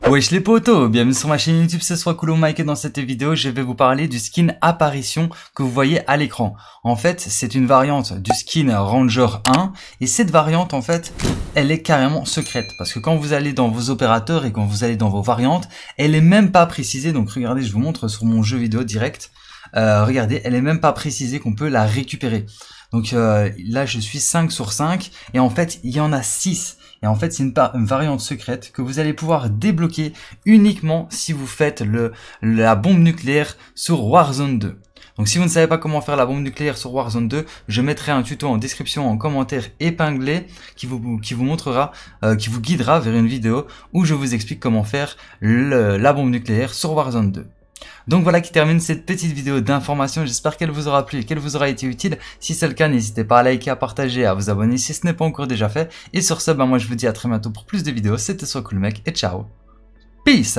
Wesh les potos, bienvenue sur ma chaîne YouTube, ce soit cool Mike et dans cette vidéo je vais vous parler du skin apparition que vous voyez à l'écran. En fait c'est une variante du skin Ranger 1 et cette variante en fait elle est carrément secrète parce que quand vous allez dans vos opérateurs et quand vous allez dans vos variantes elle est même pas précisée donc regardez je vous montre sur mon jeu vidéo direct. Euh, regardez, elle est même pas précisée qu'on peut la récupérer. Donc euh, là, je suis 5 sur 5, et en fait, il y en a 6. Et en fait, c'est une, variante secrète que vous allez pouvoir débloquer uniquement si vous faites la bombe nucléaire sur Warzone 2. Donc si vous ne savez pas comment faire la bombe nucléaire sur Warzone 2, je mettrai un tuto en description, en commentaire épinglé qui vous, qui vous montrera, euh, qui vous guidera vers une vidéo où je vous explique comment faire la bombe nucléaire sur Warzone 2. Donc voilà qui termine cette petite vidéo d'information. J'espère qu'elle vous aura plu qu'elle vous aura été utile. Si c'est le cas, n'hésitez pas à liker, à partager, à vous abonner si ce n'est pas encore déjà fait. Et sur ce, ben moi je vous dis à très bientôt pour plus de vidéos. C'était Soit Cool et ciao. Peace